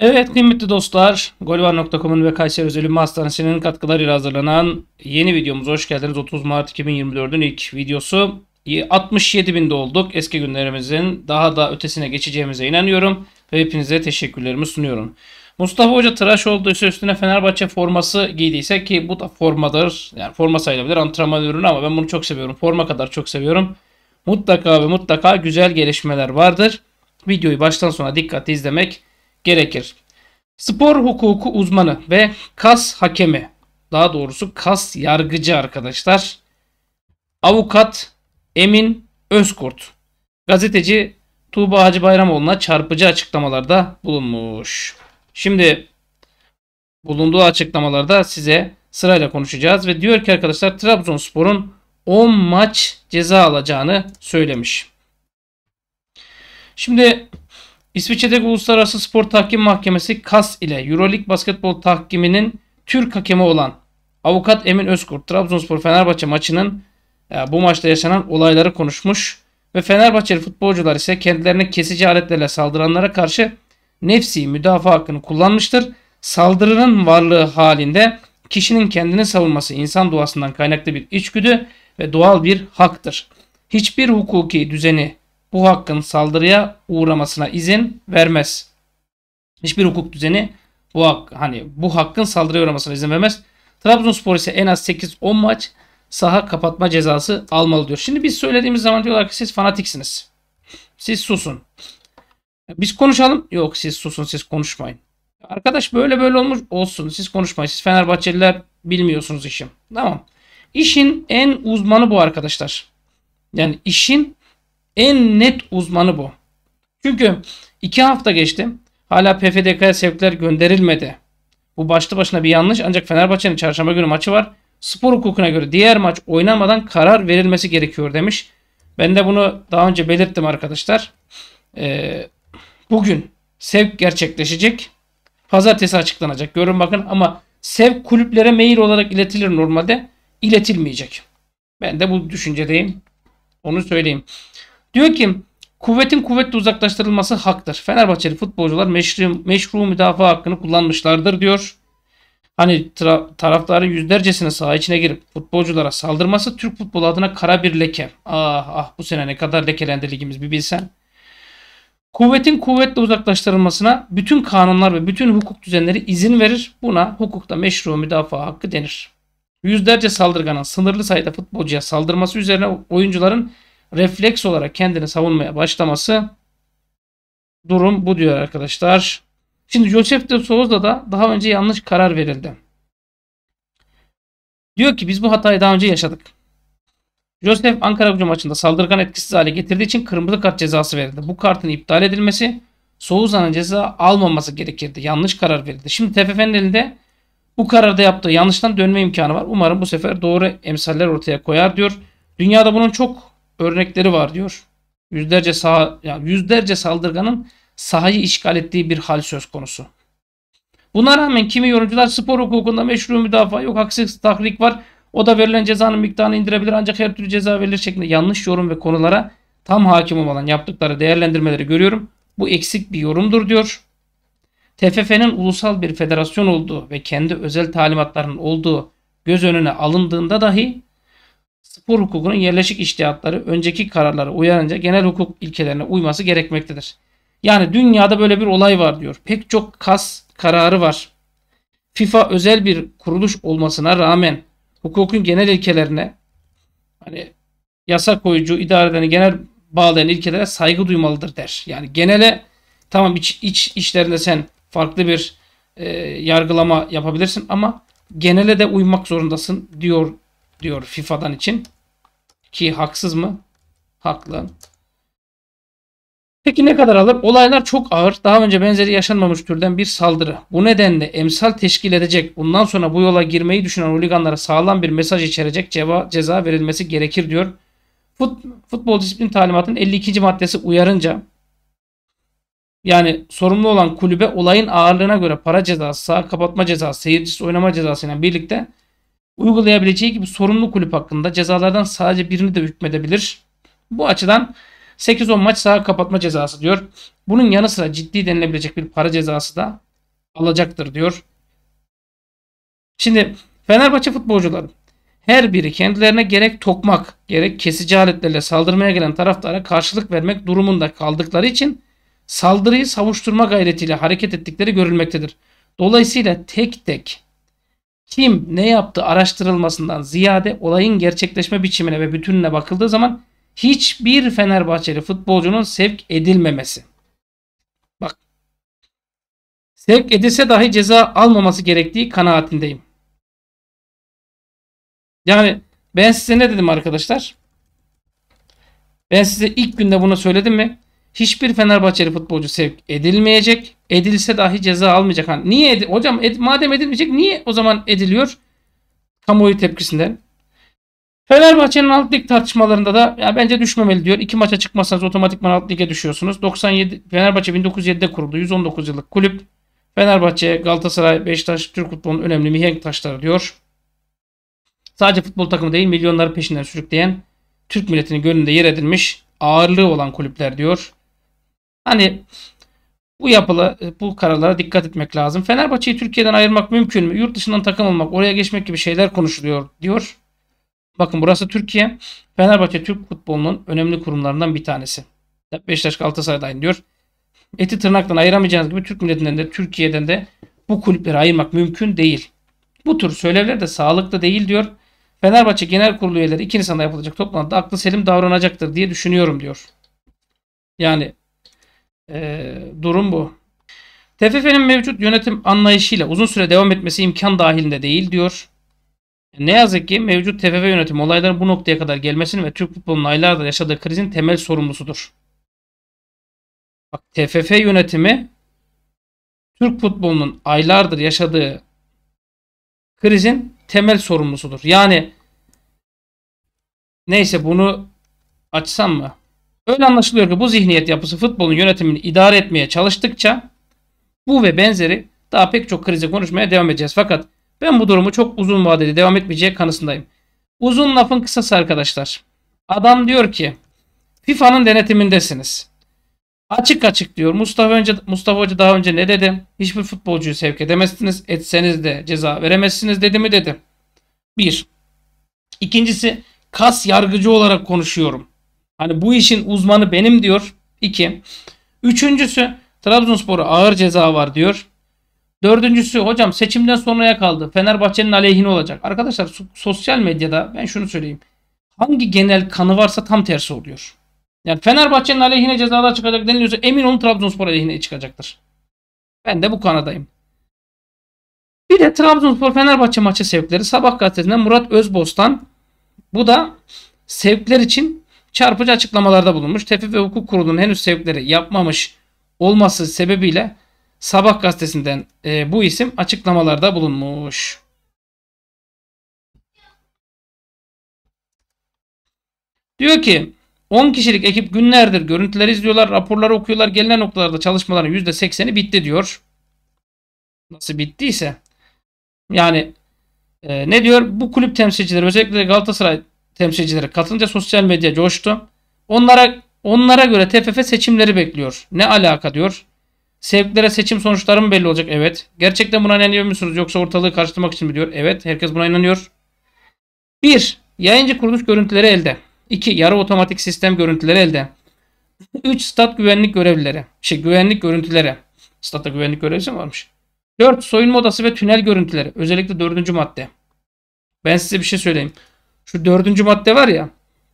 Evet kıymetli dostlar, golvar.com'un ve Kayseri Özel Hastanesi'nin katkılarıyla hazırlanan yeni videomuza hoş geldiniz. 30 Mart 2024'ün ilk videosu. 67 ee, binde olduk. Eski günlerimizin daha da ötesine geçeceğimize inanıyorum ve hepinize teşekkürlerimi sunuyorum. Mustafa Hoca tıraş olduysa üstüne Fenerbahçe forması giydiyse ki bu da formadır. Yani forma sayılabilir antrenman ürünü ama ben bunu çok seviyorum. Forma kadar çok seviyorum. Mutlaka ve mutlaka güzel gelişmeler vardır. Videoyu baştan sona dikkatli izlemek gerekir. Spor hukuku uzmanı ve kas hakemi, daha doğrusu kas yargıcı arkadaşlar. Avukat Emin Özkurt, gazeteci Tuğba Hacı Bayramoğlu'na çarpıcı açıklamalarda bulunmuş. Şimdi bulunduğu açıklamalarda size sırayla konuşacağız ve diyor ki arkadaşlar Trabzonspor'un 10 maç ceza alacağını söylemiş. Şimdi İsviçre'deki Uluslararası Spor Tahkim Mahkemesi KAS ile Euroleague basketbol tahkiminin Türk hakemi olan avukat Emin Özkurt Trabzonspor Fenerbahçe maçının e, bu maçta yaşanan olayları konuşmuş ve Fenerbahçeli futbolcular ise kendilerine kesici aletlerle saldıranlara karşı nefsi müdafaa hakkını kullanmıştır. Saldırının varlığı halinde kişinin kendini savunması insan doğasından kaynaklı bir içgüdü ve doğal bir haktır. Hiçbir hukuki düzeni bu hakkın saldırıya uğramasına izin vermez. Hiçbir hukuk düzeni bu hak, hani bu hakkın saldırıya uğramasına izin vermez. Trabzonspor ise en az 8-10 maç saha kapatma cezası almalı diyor. Şimdi biz söylediğimiz zaman diyorlar ki siz fanatiksiniz. Siz susun. Biz konuşalım. Yok siz susun siz konuşmayın. Arkadaş böyle böyle olmuş olsun. Siz konuşmayın. Siz Fenerbahçeliler bilmiyorsunuz işim. Tamam. İşin en uzmanı bu arkadaşlar. Yani işin en net uzmanı bu. Çünkü iki hafta geçti. Hala PFDK'ya sevkler gönderilmedi. Bu başlı başına bir yanlış ancak Fenerbahçe'nin çarşamba günü maçı var. Spor hukukuna göre diğer maç oynamadan karar verilmesi gerekiyor demiş. Ben de bunu daha önce belirttim arkadaşlar. Ee, bugün sevk gerçekleşecek. Pazartesi açıklanacak. Görün bakın ama sevk kulüplere mail olarak iletilir normalde. İletilmeyecek. Ben de bu düşüncedeyim. Onu söyleyeyim. Diyor ki kuvvetin kuvvetle uzaklaştırılması haktır. Fenerbahçeli futbolcular meşru, meşru müdafaa hakkını kullanmışlardır diyor. Hani tra- taraftarı yüzlercesine saha içine girip futbolculara saldırması Türk futbolu adına kara bir leke. Ah ah bu sene ne kadar lekelendi ligimiz bir bilsen. Kuvvetin kuvvetle uzaklaştırılmasına bütün kanunlar ve bütün hukuk düzenleri izin verir. Buna hukukta meşru müdafaa hakkı denir. Yüzlerce saldırganın sınırlı sayıda futbolcuya saldırması üzerine oyuncuların refleks olarak kendini savunmaya başlaması durum bu diyor arkadaşlar. Şimdi Joseph de Souza'da da daha önce yanlış karar verildi. Diyor ki biz bu hatayı daha önce yaşadık. Joseph Ankara gücü maçında saldırgan etkisiz hale getirdiği için kırmızı kart cezası verildi. Bu kartın iptal edilmesi Souza'nın ceza almaması gerekirdi. Yanlış karar verildi. Şimdi TFF'nin elinde bu kararda yaptığı yanlıştan dönme imkanı var. Umarım bu sefer doğru emsaller ortaya koyar diyor. Dünyada bunun çok örnekleri var diyor. Yüzlerce sağ yani yüzlerce saldırganın sahayı işgal ettiği bir hal söz konusu. Buna rağmen kimi yorumcular spor hukukunda meşru müdafaa yok, haksız tahrik var. O da verilen cezanın miktarını indirebilir ancak her türlü ceza verilir şeklinde yanlış yorum ve konulara tam hakim olan yaptıkları değerlendirmeleri görüyorum. Bu eksik bir yorumdur diyor. TFF'nin ulusal bir federasyon olduğu ve kendi özel talimatlarının olduğu göz önüne alındığında dahi spor hukukunun yerleşik iştihatları önceki kararlara uyarınca genel hukuk ilkelerine uyması gerekmektedir. Yani dünyada böyle bir olay var diyor. Pek çok kas kararı var. FIFA özel bir kuruluş olmasına rağmen hukukun genel ilkelerine hani yasa koyucu, idare eden, genel bağlayan ilkelere saygı duymalıdır der. Yani genele tamam iç, iç işlerinde sen farklı bir e, yargılama yapabilirsin ama genele de uymak zorundasın diyor diyor FIFA'dan için. Ki haksız mı? Haklı. Peki ne kadar alır? Olaylar çok ağır, daha önce benzeri yaşanmamış türden bir saldırı. Bu nedenle emsal teşkil edecek, bundan sonra bu yola girmeyi düşünen huliganlara sağlam bir mesaj içerecek ceva, ceza verilmesi gerekir diyor. Fut, futbol disiplin talimatının 52. maddesi uyarınca yani sorumlu olan kulübe olayın ağırlığına göre para cezası, sağ kapatma cezası, seyircisi oynama cezası birlikte uygulayabileceği gibi sorumlu kulüp hakkında cezalardan sadece birini de hükmedebilir. Bu açıdan 8-10 maç saha kapatma cezası diyor. Bunun yanı sıra ciddi denilebilecek bir para cezası da alacaktır diyor. Şimdi Fenerbahçe futbolcuları her biri kendilerine gerek tokmak gerek kesici aletlerle saldırmaya gelen taraftara karşılık vermek durumunda kaldıkları için saldırıyı savuşturma gayretiyle hareket ettikleri görülmektedir. Dolayısıyla tek tek kim ne yaptı araştırılmasından ziyade olayın gerçekleşme biçimine ve bütününe bakıldığı zaman hiçbir Fenerbahçeli futbolcunun sevk edilmemesi. Bak. Sevk edilse dahi ceza almaması gerektiği kanaatindeyim. Yani ben size ne dedim arkadaşlar? Ben size ilk günde bunu söyledim mi? Hiçbir Fenerbahçeli futbolcu sevk edilmeyecek edilse dahi ceza almayacak. Hani niye edi hocam ed madem edilmeyecek niye o zaman ediliyor? Kamuoyu tepkisinden. Fenerbahçe'nin alt lig tartışmalarında da ya bence düşmemeli diyor. İki maça çıkmazsanız otomatikman alt lige düşüyorsunuz. 97 Fenerbahçe 1907'de kuruldu. 119 yıllık kulüp. Fenerbahçe, Galatasaray, Beşiktaş, Türk futbolunun önemli mihenk taşları diyor. Sadece futbol takımı değil milyonları peşinden sürükleyen Türk milletinin gönlünde yer edilmiş ağırlığı olan kulüpler diyor. Hani bu yapılı e, bu kararlara dikkat etmek lazım. Fenerbahçe'yi Türkiye'den ayırmak mümkün mü? Yurt dışından takım olmak, oraya geçmek gibi şeyler konuşuluyor diyor. Bakın burası Türkiye. Fenerbahçe Türk futbolunun önemli kurumlarından bir tanesi. Beşiktaş Galatasaray'da aynı diyor. Eti tırnaktan ayıramayacağınız gibi Türk milletinden de Türkiye'den de bu kulüpleri ayırmak mümkün değil. Bu tür söylevler de sağlıklı değil diyor. Fenerbahçe Genel Kurulu üyeleri 2 Nisan'da yapılacak toplantıda aklı selim davranacaktır diye düşünüyorum diyor. Yani ee, durum bu. TFF'nin mevcut yönetim anlayışıyla uzun süre devam etmesi imkan dahilinde değil diyor. Ne yazık ki mevcut TFF yönetimi olayların bu noktaya kadar gelmesinin ve Türk futbolunun aylardır yaşadığı krizin temel sorumlusudur. Bak TFF yönetimi Türk futbolunun aylardır yaşadığı krizin temel sorumlusudur. Yani neyse bunu açsam mı? Öyle anlaşılıyor ki bu zihniyet yapısı futbolun yönetimini idare etmeye çalıştıkça bu ve benzeri daha pek çok krize konuşmaya devam edeceğiz. Fakat ben bu durumu çok uzun vadeli devam etmeyeceği kanısındayım. Uzun lafın kısası arkadaşlar. Adam diyor ki FIFA'nın denetimindesiniz. Açık açık diyor. Mustafa önce Mustafa Hoca daha önce ne dedi? Hiçbir futbolcuyu sevk edemezsiniz. Etseniz de ceza veremezsiniz dedi mi dedi. Bir. İkincisi kas yargıcı olarak konuşuyorum. Hani bu işin uzmanı benim diyor. İki, Üçüncüsü Trabzonspor'a ağır ceza var diyor. Dördüncüsü hocam seçimden sonraya kaldı. Fenerbahçe'nin aleyhine olacak. Arkadaşlar sosyal medyada ben şunu söyleyeyim. Hangi genel kanı varsa tam tersi oluyor. Yani Fenerbahçe'nin aleyhine cezalar çıkacak deniliyorsa emin olun Trabzonspor aleyhine çıkacaktır. Ben de bu kanadayım. Bir de Trabzonspor Fenerbahçe maçı sevkleri sabah gazetesinde Murat Özbostan bu da sevkler için çarpıcı açıklamalarda bulunmuş. Tefif ve Hukuk Kurulu'nun henüz sevkleri yapmamış olması sebebiyle Sabah gazetesinden e, bu isim açıklamalarda bulunmuş. Diyor ki 10 kişilik ekip günlerdir görüntüleri izliyorlar, raporları okuyorlar. Gelinen noktalarda çalışmaların %80'i bitti diyor. Nasıl bittiyse. Yani e, ne diyor? Bu kulüp temsilcileri özellikle Galatasaray temsilcileri katılınca sosyal medya coştu. Onlara onlara göre TFF seçimleri bekliyor. Ne alaka diyor. Sevklere seçim sonuçları mı belli olacak? Evet. Gerçekten buna inanıyor musunuz? Yoksa ortalığı karıştırmak için mi diyor? Evet. Herkes buna inanıyor. 1. Yayıncı kuruluş görüntüleri elde. 2. Yarı otomatik sistem görüntüleri elde. 3. Stat güvenlik görevlileri. Şey güvenlik görüntüleri. Statta güvenlik görevlisi varmış? 4. Soyunma odası ve tünel görüntüleri. Özellikle 4. madde. Ben size bir şey söyleyeyim. Şu dördüncü madde var ya.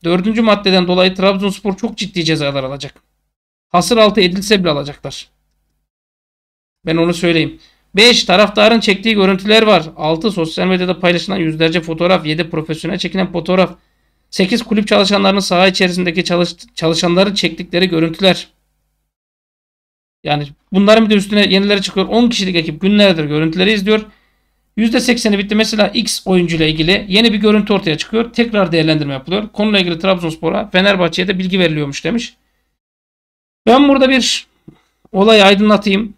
Dördüncü maddeden dolayı Trabzonspor çok ciddi cezalar alacak. Hasır altı edilse bile alacaklar. Ben onu söyleyeyim. 5. Taraftarın çektiği görüntüler var. 6. Sosyal medyada paylaşılan yüzlerce fotoğraf. 7. Profesyonel çekilen fotoğraf. 8. Kulüp çalışanlarının saha içerisindeki çalış çalışanların çektikleri görüntüler. Yani bunların bir de üstüne yenileri çıkıyor. 10 kişilik ekip günlerdir görüntüleri izliyor. %80'i bitti. Mesela X oyuncuyla ilgili yeni bir görüntü ortaya çıkıyor. Tekrar değerlendirme yapılıyor. Konuyla ilgili Trabzonspor'a, Fenerbahçe'ye de bilgi veriliyormuş demiş. Ben burada bir olayı aydınlatayım.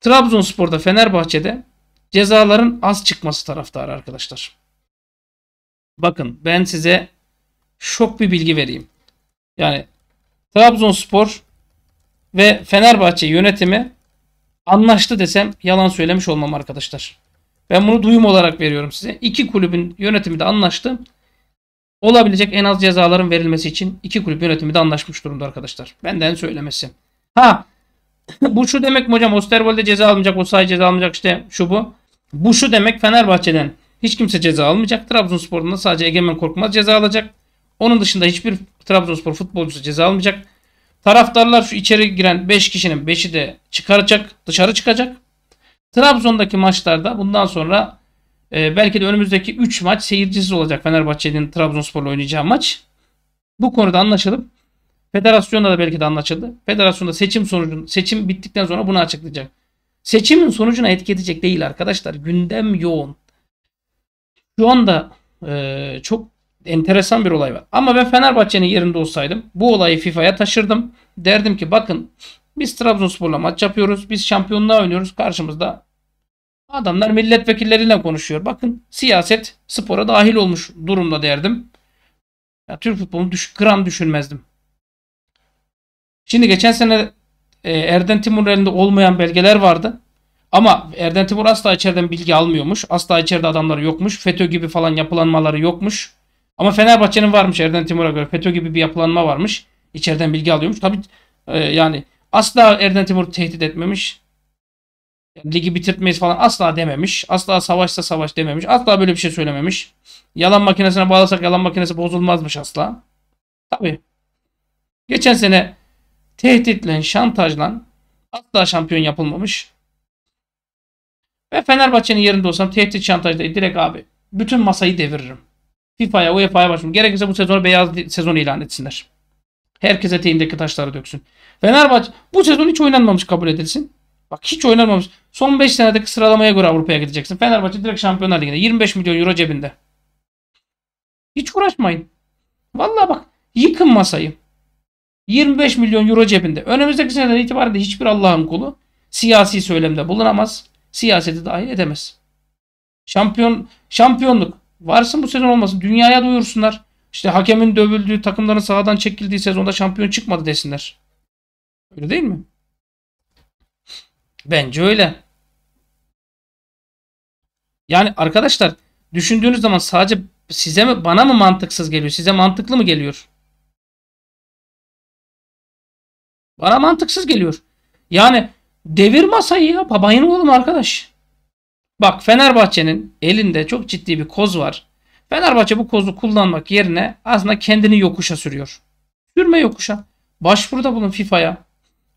Trabzonspor'da, Fenerbahçe'de cezaların az çıkması taraftarı arkadaşlar. Bakın ben size şok bir bilgi vereyim. Yani Trabzonspor ve Fenerbahçe yönetimi anlaştı desem yalan söylemiş olmam arkadaşlar. Ben bunu duyum olarak veriyorum size. İki kulübün yönetimi de anlaştı. Olabilecek en az cezaların verilmesi için iki kulüp yönetimi de anlaşmış durumda arkadaşlar. Benden söylemesi. Ha bu şu demek mi hocam? Osterwold'e ceza almayacak, o sayı ceza almayacak işte şu bu. Bu şu demek Fenerbahçe'den hiç kimse ceza almayacak. Trabzonspor'dan sadece Egemen Korkmaz ceza alacak. Onun dışında hiçbir Trabzonspor futbolcusu ceza almayacak. Taraftarlar şu içeri giren 5 kişinin 5'i de çıkaracak, dışarı çıkacak. Trabzon'daki maçlarda bundan sonra e, belki de önümüzdeki 3 maç seyircisiz olacak Fenerbahçe'nin Trabzonspor'la oynayacağı maç. Bu konuda anlaşılıp federasyonda da belki de anlaşıldı. Federasyonda seçim sonucun seçim bittikten sonra bunu açıklayacak. Seçimin sonucuna etki edecek değil arkadaşlar. Gündem yoğun. Şu anda e, çok enteresan bir olay var. Ama ben Fenerbahçe'nin yerinde olsaydım bu olayı FIFA'ya taşırdım. Derdim ki bakın biz Trabzonspor'la maç yapıyoruz. Biz şampiyonluğa oynuyoruz. Karşımızda adamlar milletvekilleriyle konuşuyor. Bakın siyaset spora dahil olmuş durumda derdim. Ya, Türk futbolunu düş, gram düşünmezdim. Şimdi geçen sene e, Erden Timur elinde olmayan belgeler vardı. Ama Erden Timur asla içeriden bilgi almıyormuş. Asla içeride adamları yokmuş. FETÖ gibi falan yapılanmaları yokmuş. Ama Fenerbahçe'nin varmış Erden Timur'a göre. Peto gibi bir yapılanma varmış. İçeriden bilgi alıyormuş. Tabi e, yani asla Erden Timur tehdit etmemiş. Ligi bitirtmeyiz falan asla dememiş. Asla savaşsa savaş dememiş. Asla böyle bir şey söylememiş. Yalan makinesine bağlasak yalan makinesi bozulmazmış asla. Tabi. Geçen sene tehditle, şantajla asla şampiyon yapılmamış. Ve Fenerbahçe'nin yerinde olsam tehdit şantajda direkt abi bütün masayı deviririm. FIFA'ya, UEFA'ya başvurun. Gerekirse bu sezonu beyaz sezon ilan etsinler. Herkese eteğindeki taşları döksün. Fenerbahçe bu sezon hiç oynanmamış kabul edilsin. Bak hiç oynanmamış. Son 5 senedeki sıralamaya göre Avrupa'ya gideceksin. Fenerbahçe direkt Şampiyonlar Ligi'nde. 25 milyon euro cebinde. Hiç uğraşmayın. Vallahi bak yıkın masayı. 25 milyon euro cebinde. Önümüzdeki seneden itibaren de hiçbir Allah'ın kulu siyasi söylemde bulunamaz. Siyaseti dahil edemez. Şampiyon, şampiyonluk Varsın bu sezon olmasın. Dünyaya duyursunlar. İşte hakemin dövüldüğü, takımların sahadan çekildiği sezonda şampiyon çıkmadı desinler. Öyle değil mi? Bence öyle. Yani arkadaşlar düşündüğünüz zaman sadece size mi bana mı mantıksız geliyor? Size mantıklı mı geliyor? Bana mantıksız geliyor. Yani devir masayı ya. Babayın oğlum arkadaş. Bak Fenerbahçe'nin elinde çok ciddi bir koz var. Fenerbahçe bu kozu kullanmak yerine aslında kendini yokuşa sürüyor. Sürme yokuşa. Başvuruda bulun FIFA'ya.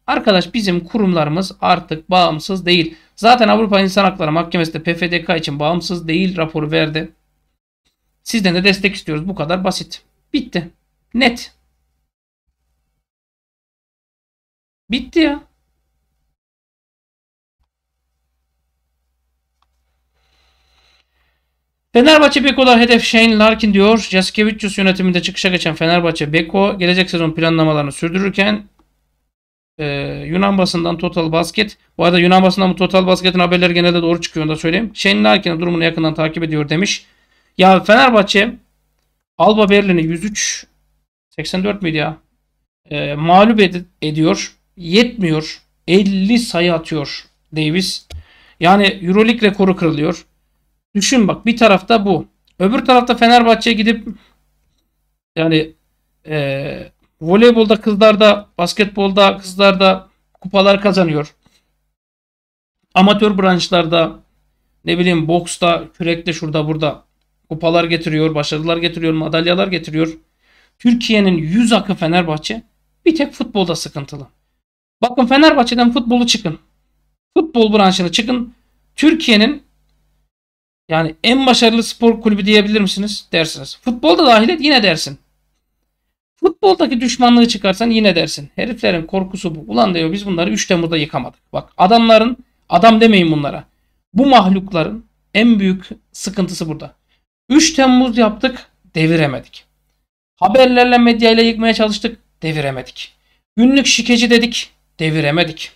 Arkadaş bizim kurumlarımız artık bağımsız değil. Zaten Avrupa İnsan Hakları Mahkemesi de PFDK için bağımsız değil raporu verdi. Sizden de destek istiyoruz. Bu kadar basit. Bitti. Net. Bitti ya. Fenerbahçe Beko'da hedef Shane Larkin diyor. Jaskevicius yönetiminde çıkışa geçen Fenerbahçe Beko gelecek sezon planlamalarını sürdürürken e, Yunan basından Total Basket bu arada Yunan basından bu Total Basket'in haberleri genelde doğru çıkıyor onu da söyleyeyim. Shane Larkin'in durumunu yakından takip ediyor demiş. Ya Fenerbahçe Alba Berlin'i 103 84 miydi ya? E, mağlup ed- ediyor. Yetmiyor. 50 sayı atıyor Davis. Yani Euroleague rekoru kırılıyor. Düşün bak bir tarafta bu. Öbür tarafta Fenerbahçe'ye gidip yani e, voleybolda kızlarda, basketbolda kızlarda kupalar kazanıyor. Amatör branşlarda ne bileyim boksta, kürekte şurada burada kupalar getiriyor, başarılar getiriyor, madalyalar getiriyor. Türkiye'nin yüz akı Fenerbahçe bir tek futbolda sıkıntılı. Bakın Fenerbahçe'den futbolu çıkın. Futbol branşını çıkın. Türkiye'nin yani en başarılı spor kulübü diyebilir misiniz? Dersiniz. Futbolda dahil et yine dersin. Futboldaki düşmanlığı çıkarsan yine dersin. Heriflerin korkusu bu. Ulan diyor biz bunları 3 Temmuz'da yıkamadık. Bak adamların adam demeyin bunlara. Bu mahlukların en büyük sıkıntısı burada. 3 Temmuz yaptık deviremedik. Haberlerle medyayla yıkmaya çalıştık deviremedik. Günlük şikeci dedik deviremedik.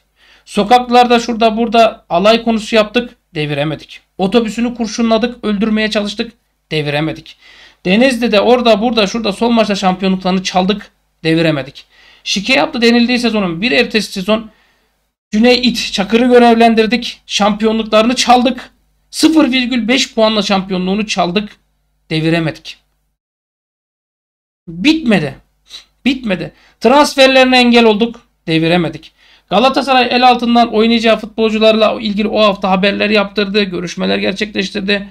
Sokaklarda şurada burada alay konusu yaptık Deviremedik. Otobüsünü kurşunladık, öldürmeye çalıştık. Deviremedik. Denizli'de orada burada şurada son maçta şampiyonluklarını çaldık. Deviremedik. Şike yaptı denildiği sezonun bir ertesi sezon Cüneyt Çakır'ı görevlendirdik. Şampiyonluklarını çaldık. 0,5 puanla şampiyonluğunu çaldık. Deviremedik. Bitmedi. Bitmedi. Transferlerine engel olduk. Deviremedik. Galatasaray el altından oynayacağı futbolcularla ilgili o hafta haberler yaptırdı, görüşmeler gerçekleştirdi.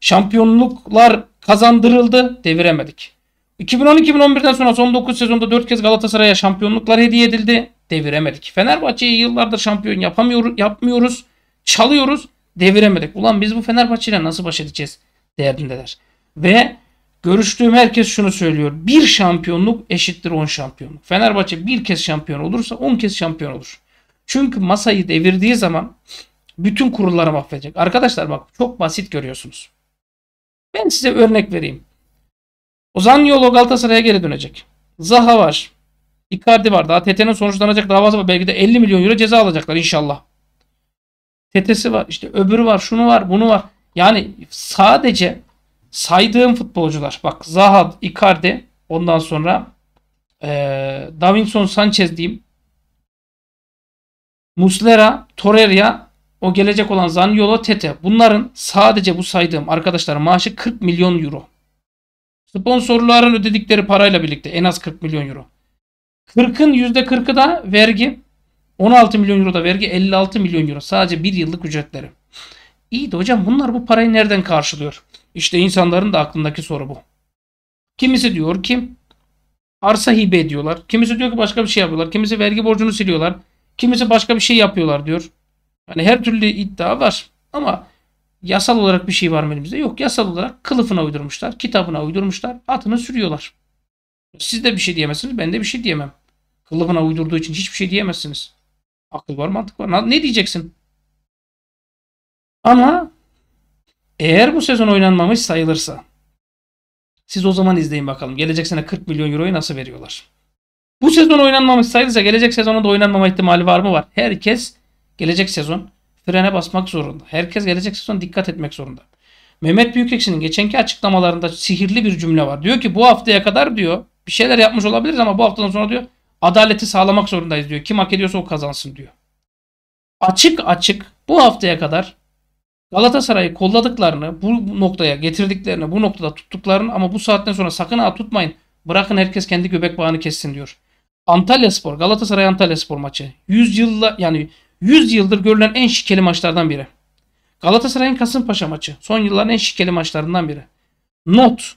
Şampiyonluklar kazandırıldı, deviremedik. 2010-2011'den sonra son 9 sezonda 4 kez Galatasaray'a şampiyonluklar hediye edildi, deviremedik. Fenerbahçe'yi yıllardır şampiyon yapamıyoruz, yapmıyoruz, çalıyoruz, deviremedik. Ulan biz bu Fenerbahçe ile nasıl baş edeceğiz derdindeler. Ve Görüştüğüm herkes şunu söylüyor. Bir şampiyonluk eşittir 10 şampiyonluk. Fenerbahçe bir kez şampiyon olursa 10 kez şampiyon olur. Çünkü masayı devirdiği zaman bütün kurulları mahvedecek. Arkadaşlar bak çok basit görüyorsunuz. Ben size örnek vereyim. Ozan Yolo Galatasaray'a geri dönecek. Zaha var. Icardi var. Daha TT'nin sonuçlanacak davası var. Belki de 50 milyon euro ceza alacaklar inşallah. TT'si var. İşte öbürü var. Şunu var. Bunu var. Yani sadece saydığım futbolcular bak Zaha, Icardi ondan sonra e, Davinson Sanchez diyeyim. Muslera, Torreira, o gelecek olan Zaniolo, Tete. Bunların sadece bu saydığım arkadaşlar maaşı 40 milyon euro. Sponsorların ödedikleri parayla birlikte en az 40 milyon euro. 40'ın %40'ı da vergi. 16 milyon euro da vergi, 56 milyon euro. Sadece bir yıllık ücretleri. İyi de hocam bunlar bu parayı nereden karşılıyor? İşte insanların da aklındaki soru bu. Kimisi diyor ki arsa hibe ediyorlar. Kimisi diyor ki başka bir şey yapıyorlar. Kimisi vergi borcunu siliyorlar. Kimisi başka bir şey yapıyorlar diyor. Yani her türlü iddia var. Ama yasal olarak bir şey var mı elimizde? Yok. Yasal olarak kılıfına uydurmuşlar, kitabına uydurmuşlar, atını sürüyorlar. Siz de bir şey diyemezsiniz, ben de bir şey diyemem. Kılıfına uydurduğu için hiçbir şey diyemezsiniz. Akıl var, mantık var. Ne diyeceksin? Ama eğer bu sezon oynanmamış sayılırsa siz o zaman izleyin bakalım. Gelecek sene 40 milyon euroyu nasıl veriyorlar? Bu sezon oynanmamış sayılırsa gelecek sezonun da oynanmama ihtimali var mı? Var. Herkes gelecek sezon frene basmak zorunda. Herkes gelecek sezon dikkat etmek zorunda. Mehmet Büyükekşi'nin geçenki açıklamalarında sihirli bir cümle var. Diyor ki bu haftaya kadar diyor bir şeyler yapmış olabiliriz ama bu haftadan sonra diyor adaleti sağlamak zorundayız diyor. Kim hak ediyorsa o kazansın diyor. Açık açık bu haftaya kadar Galatasaray'ı kolladıklarını, bu noktaya getirdiklerini, bu noktada tuttuklarını ama bu saatten sonra sakın ha tutmayın. Bırakın herkes kendi göbek bağını kessin diyor. Antalya Spor, Galatasaray Antalya Spor maçı. 100 yılda yani 100 yıldır görülen en şikeli maçlardan biri. Galatasaray'ın Kasımpaşa maçı. Son yılların en şikeli maçlarından biri. Not.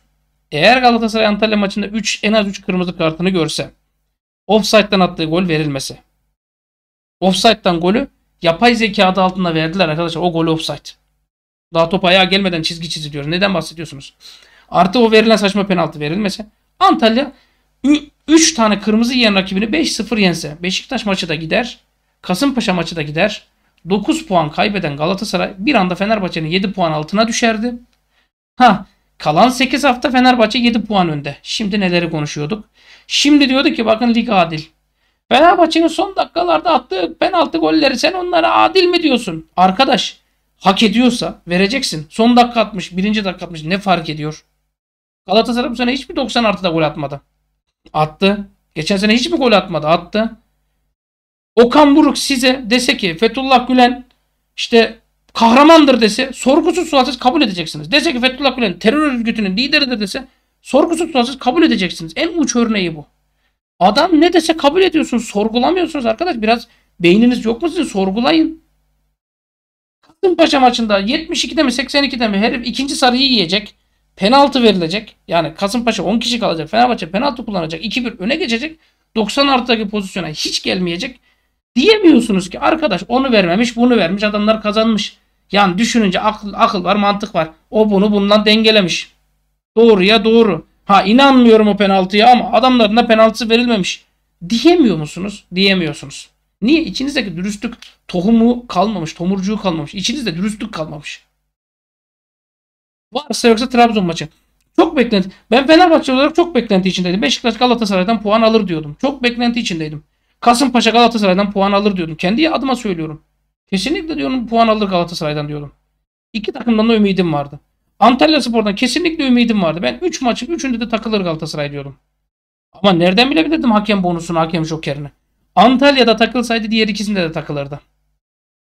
Eğer Galatasaray Antalya maçında 3 en az 3 kırmızı kartını görse offside'dan attığı gol verilmesi. Offside'dan golü yapay zeka adı altında verdiler arkadaşlar. O gol offside. Daha top ayağa gelmeden çizgi çiziliyor. Neden bahsediyorsunuz? Artı o verilen saçma penaltı verilmese. Antalya 3 tane kırmızı yiyen rakibini 5-0 yense. Beşiktaş maçı da gider. Kasımpaşa maçı da gider. 9 puan kaybeden Galatasaray bir anda Fenerbahçe'nin 7 puan altına düşerdi. Ha kalan 8 hafta Fenerbahçe 7 puan önde. Şimdi neleri konuşuyorduk? Şimdi diyorduk ki bakın lig adil. Fenerbahçe'nin son dakikalarda attığı penaltı golleri sen onlara adil mi diyorsun? Arkadaş hak ediyorsa vereceksin. Son dakika atmış, birinci dakika atmış ne fark ediyor? Galatasaray bu sene hiç mi 90 artıda gol atmadı? Attı. Geçen sene hiç mi gol atmadı? Attı. Okan Buruk size dese ki Fethullah Gülen işte kahramandır dese sorgusuz sualsiz kabul edeceksiniz. Dese ki Fethullah Gülen terör örgütünün lideridir dese sorgusuz sualsiz kabul edeceksiniz. En uç örneği bu. Adam ne dese kabul ediyorsunuz. Sorgulamıyorsunuz arkadaş. Biraz beyniniz yok mu sizin? Sorgulayın. Kasımpaşa maçında 72'de mi 82'de mi herif ikinci sarıyı yiyecek. Penaltı verilecek. Yani Kasımpaşa 10 kişi kalacak. Fenerbahçe penaltı kullanacak. 2-1 öne geçecek. 90 artıdaki pozisyona hiç gelmeyecek. Diyemiyorsunuz ki arkadaş onu vermemiş bunu vermiş adamlar kazanmış. Yani düşününce akıl, akıl var mantık var. O bunu bundan dengelemiş. doğru ya doğru. Ha inanmıyorum o penaltıya ama adamların da penaltısı verilmemiş. Diyemiyor musunuz? Diyemiyorsunuz. Niye? içinizdeki dürüstlük tohumu kalmamış, tomurcuğu kalmamış. içinizde dürüstlük kalmamış. Varsa yoksa Trabzon maçı. Çok beklenti. Ben Fenerbahçe olarak çok beklenti içindeydim. Beşiktaş Galatasaray'dan puan alır diyordum. Çok beklenti içindeydim. Kasımpaşa Galatasaray'dan puan alır diyordum. Kendi adıma söylüyorum. Kesinlikle diyorum puan alır Galatasaray'dan diyordum. İki takımdan da ümidim vardı. Antalya Spor'dan kesinlikle ümidim vardı. Ben 3 üç maçın 3'ünde de takılır Galatasaray diyordum. Ama nereden bilebilirdim hakem bonusunu, hakem jokerini? Antalya'da takılsaydı diğer ikisinde de takılırdı.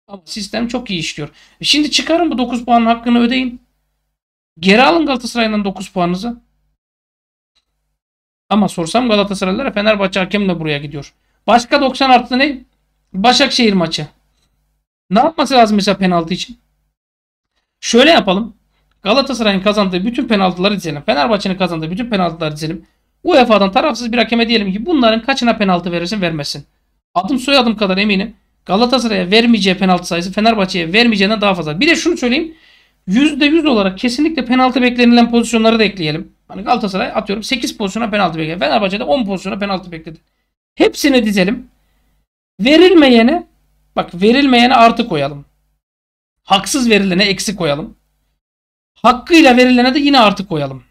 Ama sistem çok iyi işliyor. Şimdi çıkarın bu 9 puanın hakkını ödeyin. Geri alın Galatasaray'dan 9 puanınızı. Ama sorsam Galatasaraylılara Fenerbahçe hakemle buraya gidiyor. Başka 90 artı ne? Başakşehir maçı. Ne yapması lazım mesela penaltı için? Şöyle yapalım. Galatasaray'ın kazandığı bütün penaltıları dizelim. Fenerbahçe'nin kazandığı bütün penaltıları dizelim. UEFA'dan tarafsız bir hakeme diyelim ki bunların kaçına penaltı verirsin vermesin. Adım soyadım kadar eminim. Galatasaray'a vermeyeceği penaltı sayısı Fenerbahçe'ye vermeyeceğinden daha fazla. Bir de şunu söyleyeyim. %100 olarak kesinlikle penaltı beklenilen pozisyonları da ekleyelim. Hani Galatasaray atıyorum 8 pozisyona penaltı bekledi. Fenerbahçe'de 10 pozisyona penaltı bekledi. Hepsini dizelim. Verilmeyene bak verilmeyene artı koyalım. Haksız verilene eksi koyalım. Hakkıyla verilene de yine artı koyalım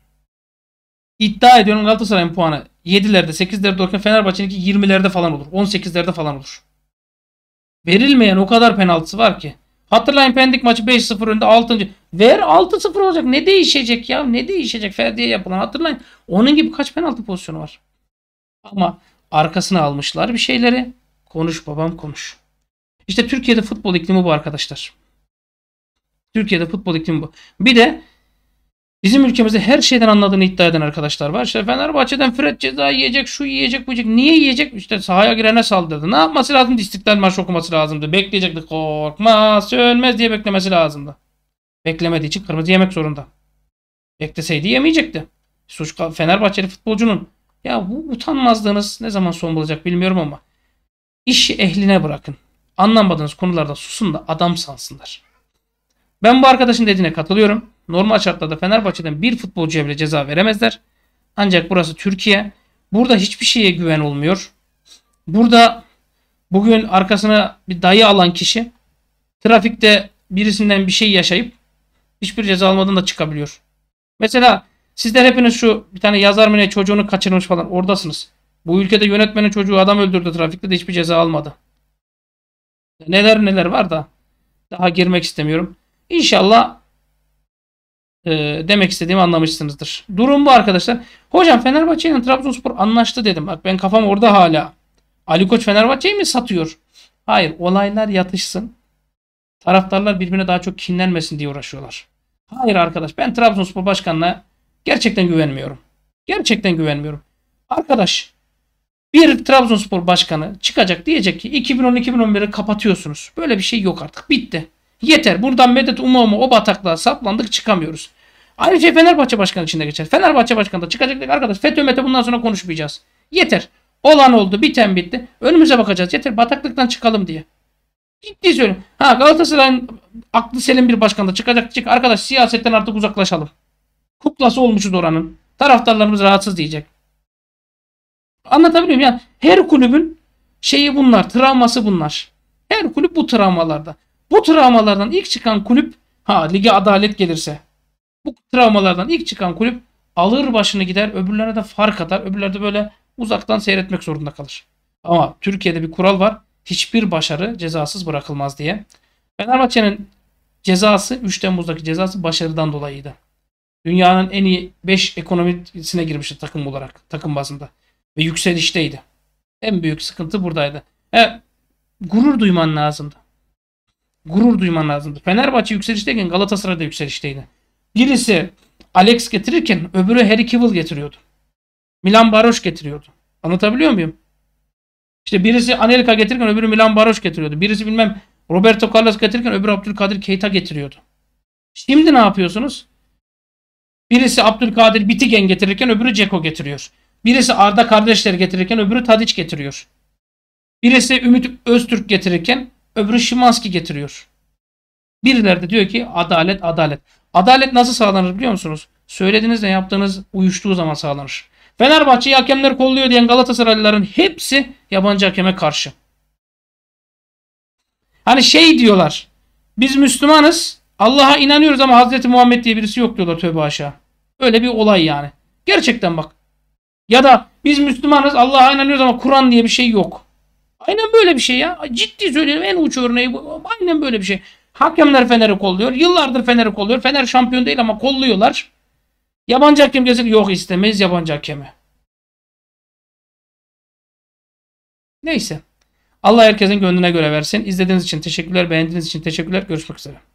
iddia ediyorum Galatasaray'ın puanı 7'lerde 8'lerde olurken Fenerbahçe'ninki 20'lerde falan olur. 18'lerde falan olur. Verilmeyen o kadar penaltısı var ki. Hatırlayın Pendik maçı 5-0 önde 6. Ver 6-0 olacak. Ne değişecek ya? Ne değişecek? Ferdi'ye yapılan hatırlayın. Onun gibi kaç penaltı pozisyonu var. Ama arkasına almışlar bir şeyleri. Konuş babam konuş. İşte Türkiye'de futbol iklimi bu arkadaşlar. Türkiye'de futbol iklimi bu. Bir de Bizim ülkemizde her şeyden anladığını iddia eden arkadaşlar var. İşte Fenerbahçe'den Fred ceza yiyecek, şu yiyecek, bu yiyecek. Niye yiyecek? İşte sahaya girene saldırdı. Ne yapması lazımdı? İstiklal Marşı okuması lazımdı. Bekleyecekti. Korkma, sönmez diye beklemesi lazımdı. Beklemediği için kırmızı yemek zorunda. Bekleseydi yemeyecekti. Suç Fenerbahçeli futbolcunun. Ya bu utanmazlığınız ne zaman son bulacak bilmiyorum ama. İşi ehline bırakın. Anlamadığınız konularda susun da adam sansınlar. Ben bu arkadaşın dediğine katılıyorum. Normal şartlarda Fenerbahçe'den bir futbolcuya bile ceza veremezler. Ancak burası Türkiye. Burada hiçbir şeye güven olmuyor. Burada bugün arkasına bir dayı alan kişi trafikte birisinden bir şey yaşayıp hiçbir ceza almadan da çıkabiliyor. Mesela sizler hepiniz şu bir tane yazar mı ne çocuğunu kaçırmış falan oradasınız. Bu ülkede yönetmenin çocuğu adam öldürdü trafikte de hiçbir ceza almadı. Neler neler var da daha girmek istemiyorum. İnşallah e, demek istediğimi anlamışsınızdır. Durum bu arkadaşlar. Hocam Fenerbahçe ile Trabzonspor anlaştı dedim. Bak ben kafam orada hala. Ali Koç Fenerbahçe'yi mi satıyor? Hayır olaylar yatışsın. Taraftarlar birbirine daha çok kinlenmesin diye uğraşıyorlar. Hayır arkadaş ben Trabzonspor Başkanı'na gerçekten güvenmiyorum. Gerçekten güvenmiyorum. Arkadaş bir Trabzonspor Başkanı çıkacak diyecek ki 2010-2011'i kapatıyorsunuz. Böyle bir şey yok artık bitti. Yeter. Buradan medet umamı o bataklığa saplandık çıkamıyoruz. Aynı şey Fenerbahçe Başkanı için de geçer. Fenerbahçe Başkanı da çıkacak arkadaş FETÖ METÖ bundan sonra konuşmayacağız. Yeter. Olan oldu. Biten bitti. Önümüze bakacağız. Yeter. Bataklıktan çıkalım diye. Ciddi söylüyorum. Ha Galatasaray'ın aklı selim bir başkan da çıkacak. Çık. Arkadaş siyasetten artık uzaklaşalım. Kuklası olmuşuz oranın. Taraftarlarımız rahatsız diyecek. Anlatabiliyor muyum? Yani her kulübün şeyi bunlar. Travması bunlar. Her kulüp bu travmalarda. Bu travmalardan ilk çıkan kulüp ha lige adalet gelirse bu travmalardan ilk çıkan kulüp alır başını gider öbürlerine de fark atar. Öbürleri de böyle uzaktan seyretmek zorunda kalır. Ama Türkiye'de bir kural var. Hiçbir başarı cezasız bırakılmaz diye. Fenerbahçe'nin cezası 3 Temmuz'daki cezası başarıdan dolayıydı. Dünyanın en iyi 5 ekonomisine girmişti takım olarak, takım bazında. Ve yükselişteydi. En büyük sıkıntı buradaydı. E, gurur duyman lazımdı gurur duyman lazımdı. Fenerbahçe yükselişteyken Galatasaray da yükselişteydi. Birisi Alex getirirken öbürü Harry Kivil getiriyordu. Milan Baroş getiriyordu. Anlatabiliyor muyum? İşte birisi Anelka getirirken öbürü Milan Baroş getiriyordu. Birisi bilmem Roberto Carlos getirirken öbürü Abdülkadir Keita getiriyordu. Şimdi ne yapıyorsunuz? Birisi Abdülkadir Bitigen getirirken öbürü Ceko getiriyor. Birisi Arda kardeşler getirirken öbürü Tadiç getiriyor. Birisi Ümit Öztürk getirirken Öbürü Şimanski getiriyor. Birileri de diyor ki adalet adalet. Adalet nasıl sağlanır biliyor musunuz? Söylediğinizle yaptığınız uyuştuğu zaman sağlanır. Fenerbahçe'yi hakemler kolluyor diyen Galatasaraylıların hepsi yabancı hakeme karşı. Hani şey diyorlar. Biz Müslümanız. Allah'a inanıyoruz ama Hazreti Muhammed diye birisi yok diyorlar tövbe aşağı. Öyle bir olay yani. Gerçekten bak. Ya da biz Müslümanız Allah'a inanıyoruz ama Kur'an diye bir şey yok. Aynen böyle bir şey ya. Ciddi söylüyorum en uç örneği bu. Aynen böyle bir şey. Hakemler Fener'i kolluyor. Yıllardır Fener'i kolluyor. Fener şampiyon değil ama kolluyorlar. Yabancı hakem gelse yok istemeyiz yabancı hakemi. Neyse. Allah herkesin gönlüne göre versin. İzlediğiniz için teşekkürler. Beğendiğiniz için teşekkürler. Görüşmek üzere.